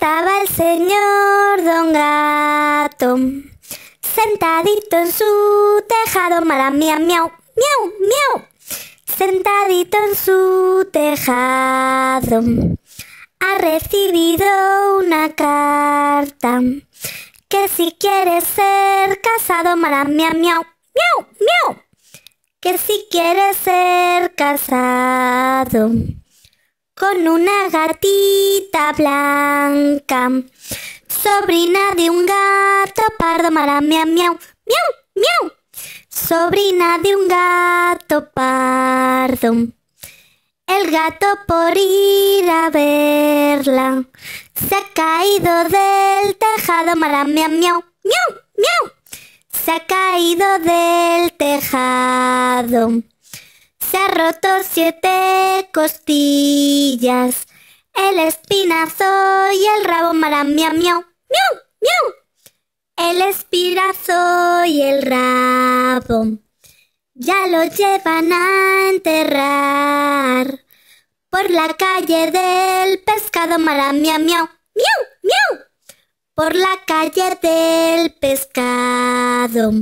estaba el señor Don Gato, sentadito en su tejado, mala miau, miau, miau, sentadito en su tejado. Ha recibido una carta que si quiere ser casado, mala miau, miau, miau, que si quiere ser casado con una gatita blanca. Sobrina de un gato pardo mala miau miau miau Sobrina de un gato pardo. El gato por ir a verla se ha caído del tejado mala miau miau miau miau. Se ha caído del tejado roto siete costillas, el espinazo y el rabo maramia miau miau miau El espinazo y el rabo ya lo llevan a enterrar por la calle del pescado maramia miau miau miau. Por la calle del pescado.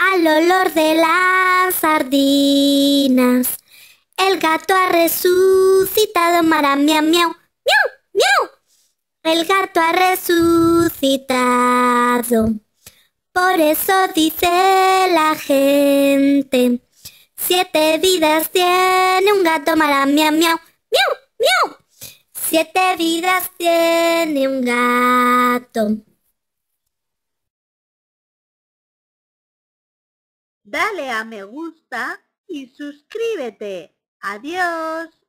Al olor de las sardinas, el gato ha resucitado, mara miau, miau, miau, miau. El gato ha resucitado. Por eso dice la gente, siete vidas tiene un gato, mara miau, miau, miau, miau. Siete vidas tiene un gato. dale a me gusta y suscríbete. Adiós.